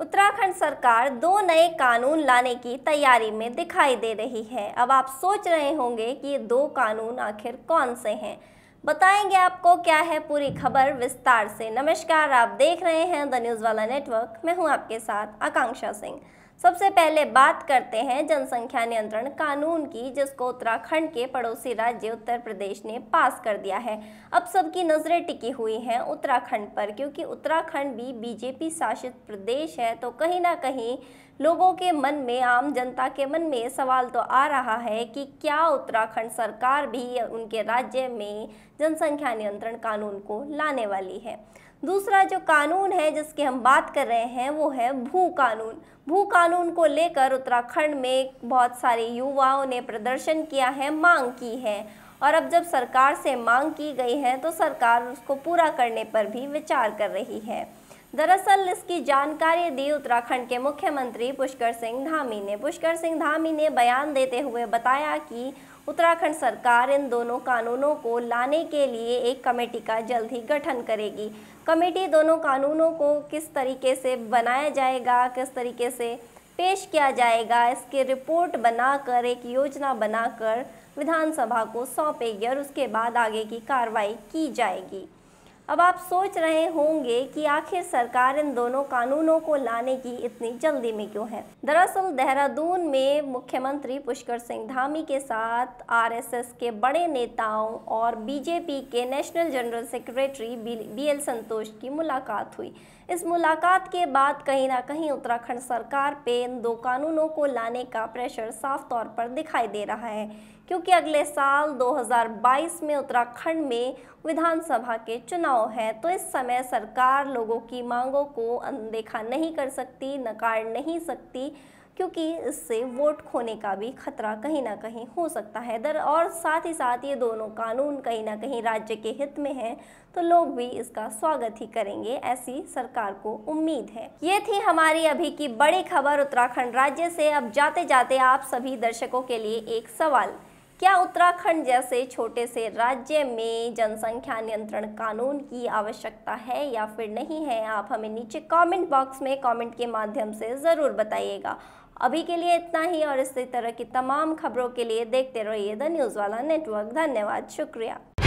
उत्तराखंड सरकार दो नए कानून लाने की तैयारी में दिखाई दे रही है अब आप सोच रहे होंगे कि ये दो कानून आखिर कौन से हैं बताएंगे आपको क्या है पूरी खबर विस्तार से नमस्कार आप देख रहे हैं द न्यूज़ वाला नेटवर्क मैं हूं आपके साथ आकांक्षा सिंह सबसे पहले बात करते हैं जनसंख्या नियंत्रण कानून की जिसको उत्तराखंड के पड़ोसी राज्य उत्तर प्रदेश ने पास कर दिया है अब सबकी नज़रें टिकी हुई हैं उत्तराखंड पर क्योंकि उत्तराखंड भी बीजेपी शासित प्रदेश है तो कहीं ना कहीं लोगों के मन में आम जनता के मन में सवाल तो आ रहा है कि क्या उत्तराखंड सरकार भी उनके राज्य में जनसंख्या नियंत्रण कानून को लाने वाली है दूसरा जो कानून है जिसकी हम बात कर रहे हैं वो है भू कानून भू कानून को लेकर उत्तराखंड में बहुत सारे युवाओं ने प्रदर्शन किया है मांग की है और अब जब सरकार से मांग की गई है तो सरकार उसको पूरा करने पर भी विचार कर रही है दरअसल इसकी जानकारी दी उत्तराखंड के मुख्यमंत्री पुष्कर सिंह धामी ने पुष्कर सिंह धामी ने बयान देते हुए बताया कि उत्तराखंड सरकार इन दोनों कानूनों को लाने के लिए एक कमेटी का जल्द ही गठन करेगी कमेटी दोनों कानूनों को किस तरीके से बनाया जाएगा किस तरीके से पेश किया जाएगा इसकी रिपोर्ट बनाकर एक योजना बनाकर विधानसभा को सौंपेगी और उसके बाद आगे की कार्रवाई की जाएगी अब आप सोच रहे होंगे कि आखिर सरकार इन दोनों कानूनों को लाने की इतनी जल्दी में क्यों है दरअसल देहरादून में मुख्यमंत्री पुष्कर सिंह धामी के साथ आरएसएस के बड़े नेताओं और बीजेपी के national general secretary B L Santosh की मुलाकात हुई इस मुलाकात के बाद कहीं ना कहीं उत्तराखंड सरकार पे इन दो कानूनों को लाने का प्रेशर साफ तौर पर दिखाई दे रहा है क्योंकि अगले साल 2022 में उत्तराखंड में विधानसभा के चुनाव हैं तो इस समय सरकार लोगों की मांगों को अनदेखा नहीं कर सकती नकार नहीं सकती क्योंकि इससे वोट खोने का भी खतरा कहीं ना कहीं हो सकता है दर और साथ ही साथ ये दोनों कानून कहीं ना कहीं राज्य के हित में हैं तो लोग भी इसका स्वागत ही करेंगे ऐसी सरकार को उम्मीद है ये थी हमारी अभी की बड़ी खबर उत्तराखंड राज्य से अब जाते जाते आप सभी दर्शकों के लिए एक सवाल क्या उत्तराखंड जैसे छोटे से राज्य में जनसंख्या नियंत्रण कानून की आवश्यकता है या फिर नहीं है आप हमें नीचे कमेंट बॉक्स में कमेंट के माध्यम से ज़रूर बताइएगा अभी के लिए इतना ही और इसी तरह की तमाम खबरों के लिए देखते रहिए द न्यूज़ वाला नेटवर्क धन्यवाद शुक्रिया